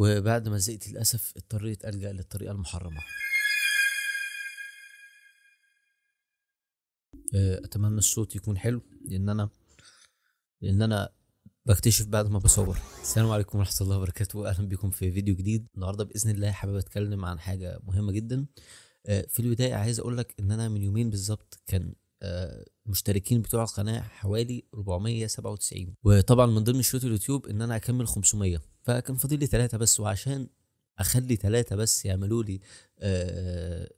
وبعد ما زهقت للأسف اضطريت ألجأ للطريقة المحرمة آه، أتمنى الصوت يكون حلو لأن أنا لأن أنا بكتشف بعد ما بصور السلام عليكم ورحمه الله وبركاته اهلا بكم في فيديو جديد النهارده باذن الله حابب اتكلم عن حاجه مهمه جدا آه، في البدايه عايز اقول لك ان انا من يومين بالظبط كان آه، مشتركين بتوع القناه حوالي 497 وطبعا من ضمن شروط اليوتيوب ان انا اكمل 500 فكان فاضل لي ثلاثه بس وعشان اخلي ثلاثه بس يعملوا لي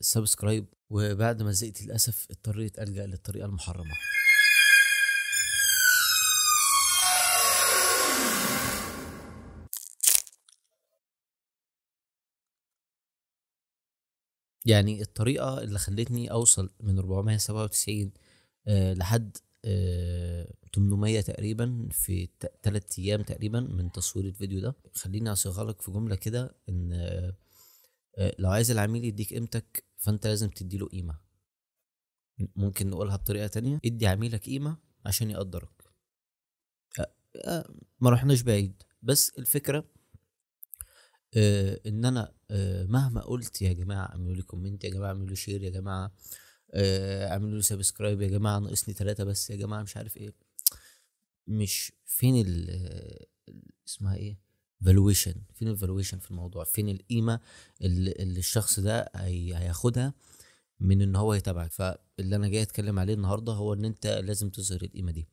سبسكرايب آه، وبعد ما زهقت للاسف اضطريت الجا للطريقه المحرمه يعني الطريقه اللي خلتني اوصل من 497 آه، لحد 800 آه، تقريبا في ثلاث ايام تقريبا من تصوير الفيديو ده خليني اصيغها لك في جمله كده ان آه، لو عايز العميل يديك قيمتك فانت لازم تديله قيمه ممكن نقولها بطريقه تانية ادي عميلك قيمه عشان يقدرك آه، ما رحناش بعيد بس الفكره ان انا مهما قلت يا جماعه اعملوا لي كومنت يا جماعه اعملوا شير يا جماعه آه، اعملوا لي سبسكرايب يا جماعه ناقصني ثلاثه بس يا جماعه مش عارف ايه مش فين ال اسمها ايه فالويشن فين الفالويشن في الموضوع فين القيمه اللي الشخص ده هياخدها من ان هو يتابعك فاللي انا جاي اتكلم عليه النهارده هو ان انت لازم تظهر القيمه دي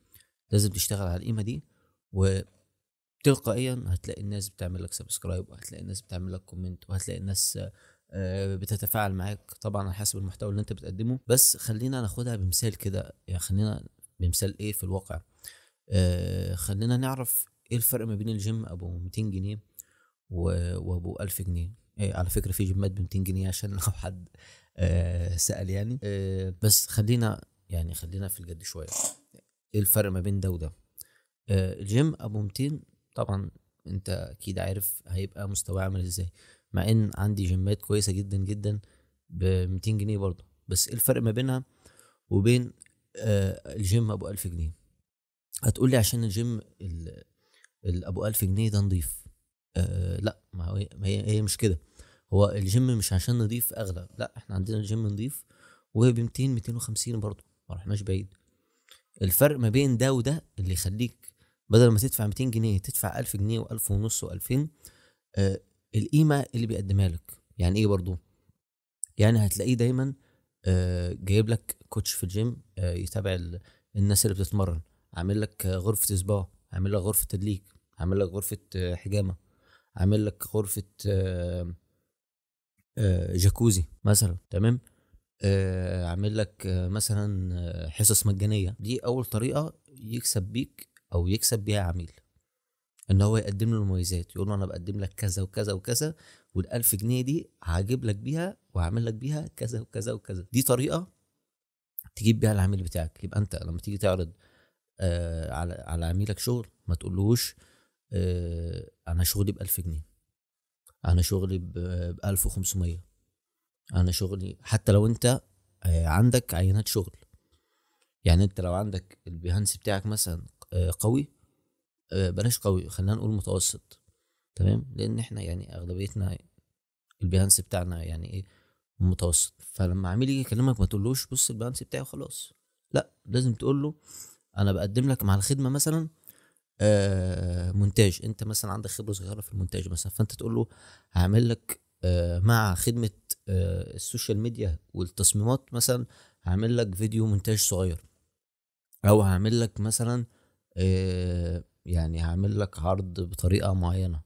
لازم تشتغل على القيمه دي وتلقائيا هتلاقي الناس بتعمل لك سبسكرايب وهتلاقي الناس بتعمل لك كومنت وهتلاقي الناس آه، بتتفاعل معاك طبعا على حسب المحتوى اللي انت بتقدمه بس خلينا ناخدها بمثال كده يعني خلينا بمثال ايه في الواقع آه، خلينا نعرف ايه الفرق ما بين الجيم ابو 200 جنيه وابو 1000 جنيه إيه على فكره في جيمات ب 200 جنيه عشان لو حد آه سال يعني آه بس خلينا يعني خلينا في الجد شويه ايه الفرق ما بين ده وده آه الجيم ابو 200 طبعا انت اكيد عارف هيبقى مستواه عامل ازاي مع ان عندي جيمات كويسه جدا جدا ب 200 جنيه برضه بس ايه الفرق ما بينها وبين آه الجيم ابو 1000 جنيه هتقولي عشان الجيم ابو 1000 جنيه ده نضيف آه لا ما هي هي مش كده هو الجيم مش عشان نضيف اغلى لا احنا عندنا الجيم نضيف وب 200 250 برضه ما رحناش بعيد الفرق ما بين ده وده اللي يخليك بدل ما تدفع 200 جنيه تدفع 1000 جنيه و1000 ونص و2000 القيمه اللي بيقدمها لك يعني ايه برضو يعني هتلاقيه دايما آه، جايب لك كوتش في الجيم آه، يتابع الناس اللي بتتمرن عامل لك غرفه سبا عامل لك غرفه تدليك عامل لك غرفه آه، حجامه عامل لك غرفه جاكوزي مثلا تمام عامل لك مثلا حصص مجانيه دي اول طريقه يكسب بيك او يكسب بيها عميل ان هو يقدم له المميزات يقول له انا بقدم لك كذا وكذا وكذا وال1000 جنيه دي هجيب لك بيها وهعمل لك بيها كذا وكذا وكذا دي طريقه تجيب بيها العميل بتاعك يبقى انت لما تيجي تعرض آه على على عميلك شغل ما تقولوش آه انا شغلي ب 1000 جنيه انا شغلي ب 1500 انا شغلي حتى لو انت آه عندك عينات شغل يعني انت لو عندك البيهانس بتاعك مثلا آه، قوي آه، بلاش قوي خلينا نقول متوسط تمام لان احنا يعني اغلبيتنا البيهانس بتاعنا يعني ايه متوسط فلما عميل يجي يكلمك ما تقولوش بص البيهانس بتاعي وخلاص لا لازم تقول له انا بقدم لك مع الخدمه مثلا آه مونتاج انت مثلا عندك خبره صغيره في المونتاج مثلا فانت تقول له هعمل لك آه مع خدمه آه السوشيال ميديا والتصميمات مثلا هعمل لك فيديو مونتاج صغير او هعمل لك مثلا آه يعني هعمل لك عرض بطريقه معينه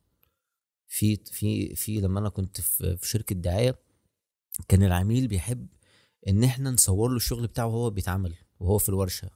في في في لما انا كنت في شركه دعايه كان العميل بيحب ان احنا نصور له الشغل بتاعه وهو بيتعمل وهو في الورشه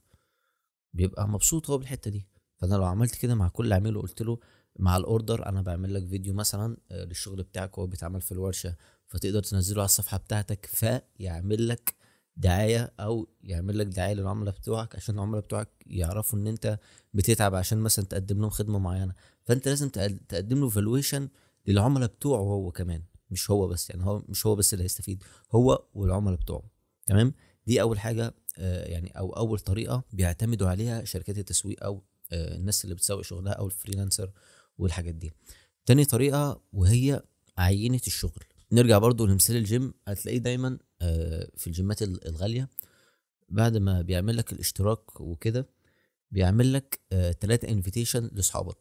بيبقى مبسوط هو بالحته دي فانا لو عملت كده مع كل عميل وقلت له مع الاوردر انا بعمل لك فيديو مثلا آه، للشغل بتاعك وهو بيتعمل في الورشه فتقدر تنزله على الصفحه بتاعتك فيعمل لك دعايه او يعمل لك دعايه للعملاء بتوعك عشان العملاء بتوعك يعرفوا ان انت بتتعب عشان مثلا تقدم لهم خدمه معينه فانت لازم تقدم له فالويشن للعملاء بتوعه هو كمان مش هو بس يعني هو مش هو بس اللي هيستفيد هو والعملاء بتوعه تمام دي اول حاجه آه، يعني او اول طريقه بيعتمدوا عليها شركات التسويق او آه، الناس اللي بتسوق شغلها او الفريلانسر والحاجات دي تاني طريقه وهي عينه الشغل نرجع برضو لمثال الجيم هتلاقيه دايما في الجيمات الغاليه بعد ما بيعمل لك الاشتراك وكده بيعمل لك ثلاثة آه، انفيتيشن لاصحابك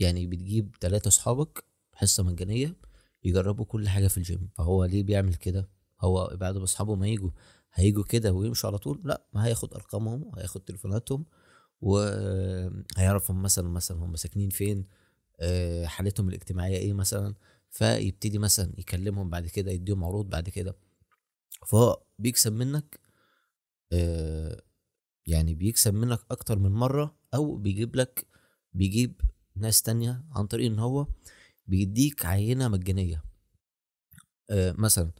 يعني بتجيب ثلاثة اصحابك حصه مجانيه يجربوا كل حاجه في الجيم فهو ليه بيعمل كده هو بعد ما اصحابه ما يجوا هيجوا كده ويمشوا على طول لا ما هياخد ارقامهم وهياخد تليفوناتهم وهيعرف هم مثلا مثلا هم ساكنين فين آه، حالتهم الاجتماعيه ايه مثلا فيبتدي مثلا يكلمهم بعد كده يديهم عروض بعد كده فهو بيكسب منك آه، يعني بيكسب منك اكتر من مره او بيجيب لك بيجيب ناس تانية عن طريق ان هو بيديك عينه مجانيه آه، مثلا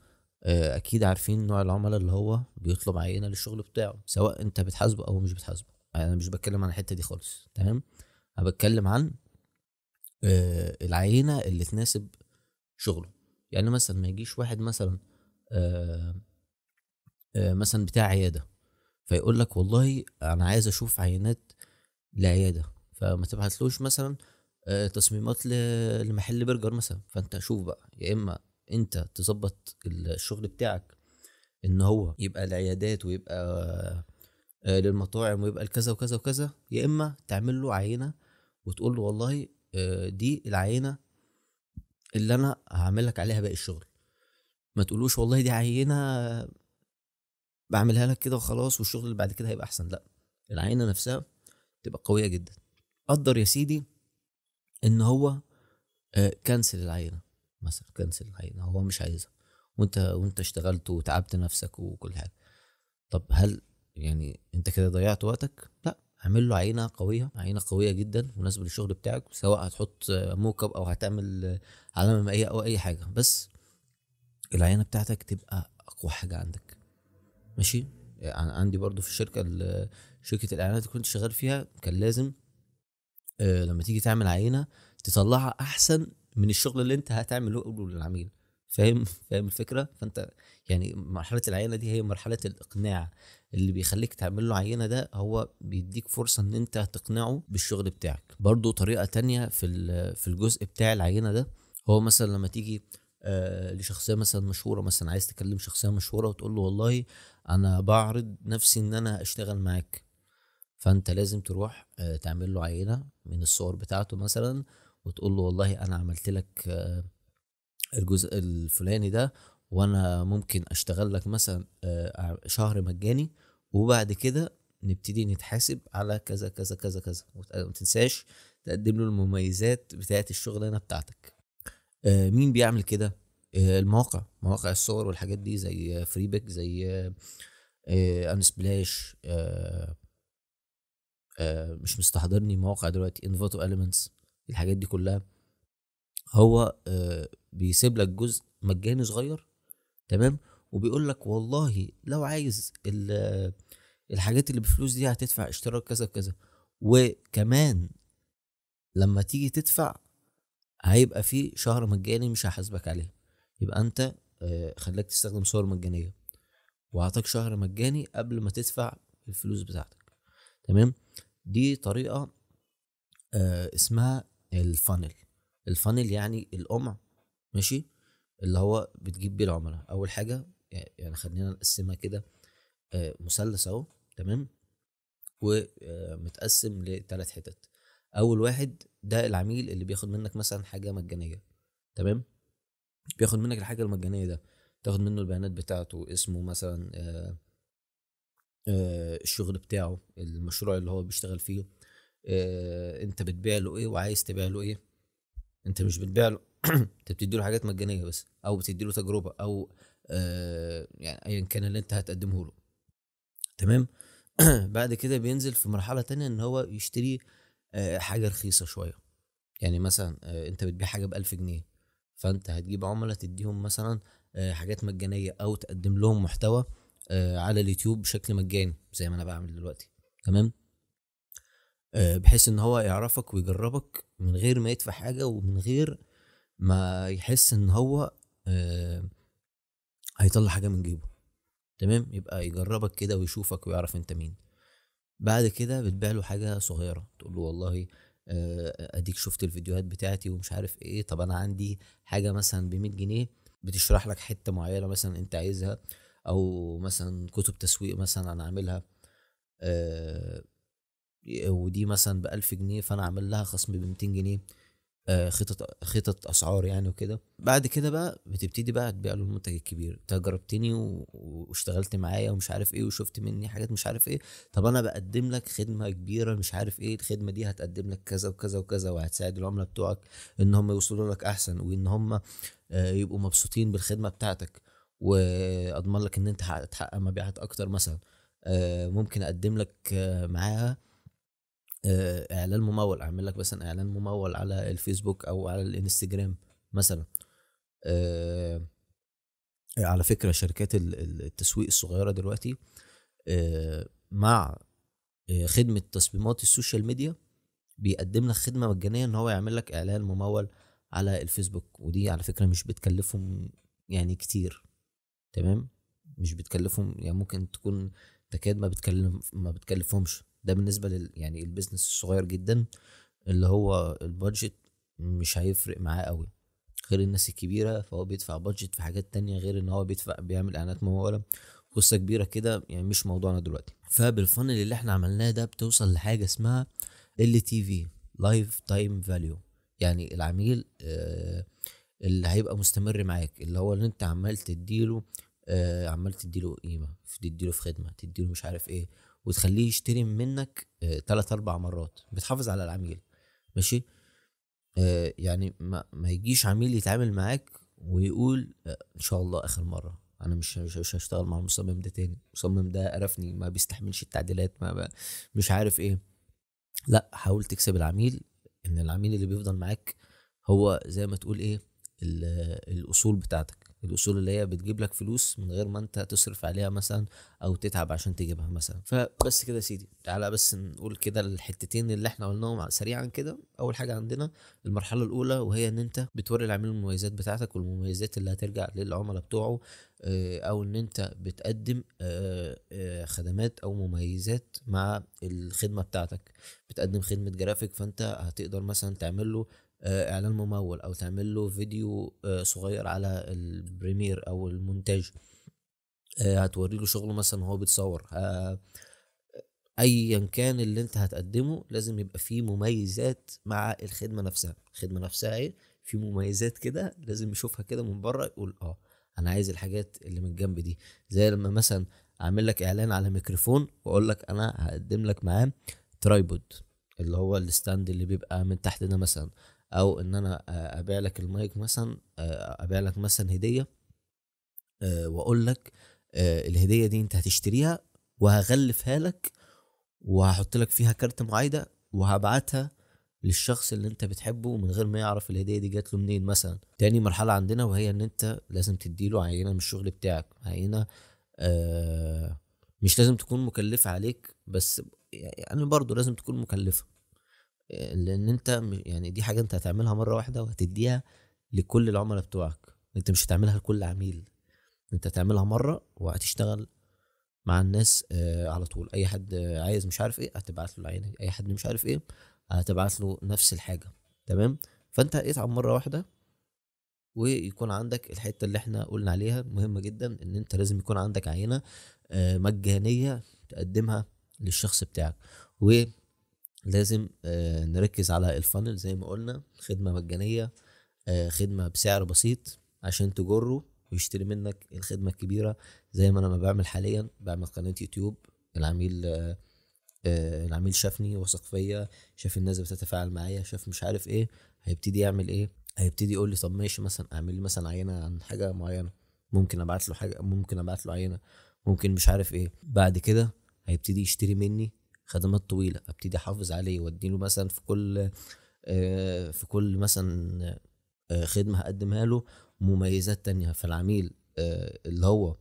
آه، اكيد عارفين نوع العملاء اللي هو بيطلب عينه للشغل بتاعه سواء انت بتحاسبه او مش بتحاسبه يعني انا مش بتكلم عن الحته دي خالص تمام انا بتكلم عن العينه اللي تناسب شغله يعني مثلا ما يجيش واحد مثلا آه، آه، مثلا بتاع عياده فيقول لك والله انا عايز اشوف عينات لعياده فما تبعتلوش مثلا آه، تصميمات لمحل برجر مثلا فانت شوف بقى يا اما انت تظبط الشغل بتاعك ان هو يبقى العيادات ويبقى للمطاعم ويبقى لكذا وكذا وكذا يا اما تعمل له عينه وتقول له والله دي العينه اللي انا هعمل لك عليها باقي الشغل ما تقولوش والله دي عينه بعملها لك كده وخلاص والشغل اللي بعد كده هيبقى احسن لا العينه نفسها تبقى قويه جدا قدر يا سيدي ان هو كنسل آه، العينه مثلا كنسل العينه هو مش عايزها وانت وانت اشتغلت وتعبت نفسك وكل حاجه طب هل يعني انت كده ضيعت وقتك لا اعمل له عينه قويه عينه قويه جدا مناسبه للشغل بتاعك سواء هتحط موكب او هتعمل علامه مائيه او اي حاجه بس العينه بتاعتك تبقى اقوى حاجه عندك ماشي يعني عندي برضو في الشركه شركه الاعلانات اللي كنت شغال فيها كان لازم آه لما تيجي تعمل عينه تطلعها احسن من الشغل اللي انت هتعمله للعميل فاهم فاهم الفكره فانت يعني مرحله العينه دي هي مرحله الاقناع اللي بيخليك تعمل له عينه ده هو بيديك فرصه ان انت تقنعه بالشغل بتاعك برضو طريقه تانية في في الجزء بتاع العينه ده هو مثلا لما تيجي آه، لشخصيه مثلا مشهوره مثلا عايز تكلم شخصيه مشهوره وتقول له والله انا بعرض نفسي ان انا اشتغل معاك فانت لازم تروح آه، تعمل له عينه من الصور بتاعته مثلا وتقول له والله انا عملت لك آه، الجزء الفلاني ده وانا ممكن اشتغل لك مثلا شهر مجاني وبعد كده نبتدي نتحاسب على كذا كذا كذا كذا وما تنساش تقدم له المميزات بتاعه الشغلانه بتاعتك آه، مين بيعمل كده آه، المواقع مواقع الصور والحاجات دي زي فريبك زي انسبلاش آه، مش مستحضرني مواقع دلوقتي انفوتو اليمنتس الحاجات دي كلها هو بيسيب لك جزء مجاني صغير تمام وبيقول لك والله لو عايز الحاجات اللي بفلوس دي هتدفع اشتراك كذا كذا وكمان لما تيجي تدفع هيبقى في شهر مجاني مش هحاسبك عليه يبقى انت آه، خلاك تستخدم صور مجانيه وعطاك شهر مجاني قبل ما تدفع الفلوس بتاعتك تمام دي طريقه آه، اسمها الفانل الفانل يعني القمع ماشي اللي هو بتجيب بيه العملاء اول حاجه يعني خلينا نقسمها كده آه، مثلث اهو تمام ومتقسم لثلاث حتت اول واحد ده العميل اللي بياخد منك مثلا حاجه مجانيه تمام بياخد منك الحاجه المجانيه ده تاخد منه البيانات بتاعته اسمه مثلا آآ آه، آآ آه، الشغل بتاعه المشروع اللي هو بيشتغل فيه آه، انت بتبيع له ايه وعايز تبيع له ايه انت مش بتبيع له انت بتدي له حاجات مجانيه بس او بتدي له تجربه او يعني ايا كان اللي انت هتقدمه له تمام بعد كده بينزل في مرحله تانية ان هو يشتري آه آه، حاجه رخيصه شويه يعني مثلا آه، انت بتبيع حاجه ب 1000 جنيه فانت هتجيب عملاء تديهم مثلا آه، حاجات مجانيه او تقدم لهم محتوى على اليوتيوب بشكل مجاني زي ما انا بعمل دلوقتي تمام بحيث ان هو يعرفك ويجربك من غير ما يدفع حاجه ومن غير ما يحس ان هو هيطلع حاجه من جيبه تمام يبقى يجربك كده ويشوفك ويعرف انت مين بعد كده بتبيع له حاجه صغيره تقول له والله آه، آه، اديك شفت الفيديوهات بتاعتي ومش عارف ايه طب انا عندي حاجه مثلا ب 100 جنيه بتشرح لك حته معينه مثلا انت عايزها او مثلا كتب تسويق مثلا انا عاملها آه، ودي مثلا ب 1000 جنيه فانا عامل لها خصم ب 200 جنيه آه، خطط خطط اسعار يعني وكده بعد كده بقى بتبتدي بقى تبيع له المنتج الكبير تجربتني واشتغلت معايا ومش عارف ايه وشفت مني حاجات مش عارف ايه طب انا بقدم لك خدمه كبيره مش عارف ايه الخدمه دي هتقدم لك كذا وكذا وكذا وهتساعد العملاء بتوعك ان هم يوصلوا لك احسن وان هم آه، يبقوا مبسوطين بالخدمه بتاعتك واضمن لك ان انت هتحقق مبيعات اكتر مثلا آه، ممكن اقدم لك معاها آه، اعلان ممول اعمل لك مثلا اعلان ممول على الفيسبوك او على الانستجرام مثلا آه، على فكره شركات التسويق الصغيره دلوقتي آه، مع خدمه تصميمات السوشيال ميديا بيقدم لك خدمه مجانيه ان هو يعمل لك اعلان ممول على الفيسبوك ودي على فكره مش بتكلفهم يعني كتير تمام مش بتكلفهم يعني ممكن تكون تكاد ما بتكلم ما بتكلفهمش ده بالنسبه لل يعني البيزنس الصغير جدا اللي هو البادجت مش هيفرق معاه قوي غير الناس الكبيره فهو بيدفع بادجت في حاجات تانية غير ان هو بيدفع بيعمل اعلانات مموله قصه كبيره كده يعني مش موضوعنا دلوقتي فبالفنل اللي احنا عملناه ده بتوصل لحاجه اسمها ال تي في لايف تايم فاليو يعني العميل آه اللي هيبقى مستمر معاك اللي هو اللي انت عمال تديله آه عمال تديله قيمه تديله في خدمه تديله مش عارف ايه وتخليه يشتري منك ثلاث آه، اربع مرات بتحافظ على العميل ماشي آه، يعني ما, ما يجيش عميل يتعامل معاك ويقول آه، ان شاء الله اخر مره انا مش مش هشتغل مع المصمم ده تاني المصمم ده قرفني ما بيستحملش التعديلات ما مش عارف ايه لا حاول تكسب العميل ان العميل اللي بيفضل معاك هو زي ما تقول ايه الاصول بتاعتك الاصول اللي هي بتجيب لك فلوس من غير ما انت تصرف عليها مثلا او تتعب عشان تجيبها مثلا فبس كده يا سيدي تعالى بس نقول كده الحتتين اللي احنا قلناهم سريعا كده اول حاجه عندنا المرحله الاولى وهي ان انت بتوري العميل المميزات بتاعتك والمميزات اللي هترجع للعملاء بتوعه آه، او ان انت بتقدم آه، آه، خدمات او مميزات مع الخدمه بتاعتك بتقدم خدمه جرافيك فانت هتقدر مثلا تعمل له آه، اعلان ممول او تعمل له فيديو آه، صغير على البريمير او المونتاج آه، هتوري له شغله مثلا وهو بيتصور ايا كان اللي انت هتقدمه لازم يبقى فيه مميزات مع الخدمه نفسها الخدمه نفسها ايه في مميزات كده لازم يشوفها كده من بره يقول اه انا عايز الحاجات اللي من الجنب دي زي لما مثلا اعمل لك اعلان على ميكروفون واقول لك انا هقدم لك معاه ترايبود اللي هو الستاند اللي بيبقى من تحت ده مثلا او ان انا ابيع لك المايك مثلا ابيع لك مثلا هديه واقول لك الهديه دي انت هتشتريها وهغلفها لك وهحط لك فيها كارت معايده وهبعتها للشخص اللي انت بتحبه من غير ما يعرف الهديه دي جات له منين مثلا تاني مرحله عندنا وهي ان انت لازم تديله عينه من الشغل بتاعك عينه مش لازم تكون مكلفه عليك بس يعني برضه لازم تكون مكلفه لان انت يعني دي حاجه انت هتعملها مره واحده وهتديها لكل العملاء بتوعك انت مش هتعملها لكل عميل انت هتعملها مره وهتشتغل مع الناس آه على طول اي حد عايز مش عارف ايه هتبعت له العينه اي حد مش عارف ايه هتبعت له نفس الحاجه تمام فانت اتعب مره واحده ويكون عندك الحته اللي احنا قلنا عليها مهمه جدا ان انت لازم يكون عندك عينه آه، مجانيه تقدمها للشخص بتاعك و لازم آه، نركز على الفانل زي ما قلنا خدمه مجانيه آه، خدمه بسعر بسيط عشان تجره ويشتري منك الخدمه الكبيره زي ما انا ما بعمل حاليا بعمل قناه يوتيوب العميل آه، العميل شافني وثق فيا شاف الناس بتتفاعل معايا شاف مش عارف ايه هيبتدي يعمل ايه هيبتدي يقول لي طب ماشي مثلا اعمل لي مثلا عينه عن حاجه معينه ممكن ابعت له حاجه ممكن ابعت له عينه ممكن مش عارف ايه بعد كده هيبتدي يشتري مني خدمات طويله ابتدي احافظ عليه واديله مثلا في كل آه، في كل مثلا آه، خدمه هقدمها له مميزات تانية فالعميل آه، اللي هو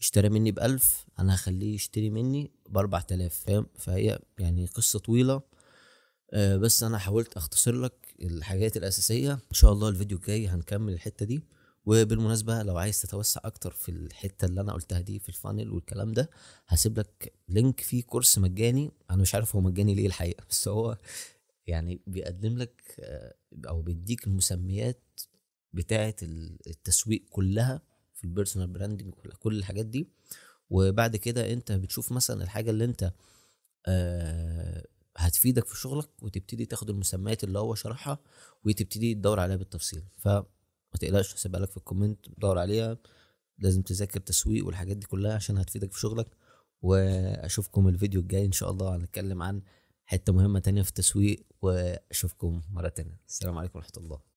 اشترى مني بألف أنا هخليه يشتري مني ب 4000 فاهم فهي يعني قصة طويلة بس أنا حاولت أختصر لك الحاجات الأساسية إن شاء الله الفيديو الجاي هنكمل الحتة دي وبالمناسبه لو عايز تتوسع اكتر في الحته اللي انا قلتها دي في الفانل والكلام ده هسيب لك لينك فيه كورس مجاني انا مش عارف هو مجاني ليه الحقيقه بس هو يعني بيقدم لك آه، او بيديك المسميات بتاعه التسويق كلها في البيرسونال براندنج كل الحاجات دي وبعد كده انت بتشوف مثلا الحاجه اللي انت آه، هتفيدك في شغلك وتبتدي تاخد المسميات اللي هو شرحها وتبتدي تدور عليها بالتفصيل ف تقلقش هسيبها لك في الكومنت دور عليها لازم تذاكر تسويق والحاجات دي كلها عشان هتفيدك في شغلك واشوفكم الفيديو الجاي ان شاء الله هنتكلم عن حته مهمه تانية في التسويق واشوفكم مره تانية السلام عليكم ورحمه الله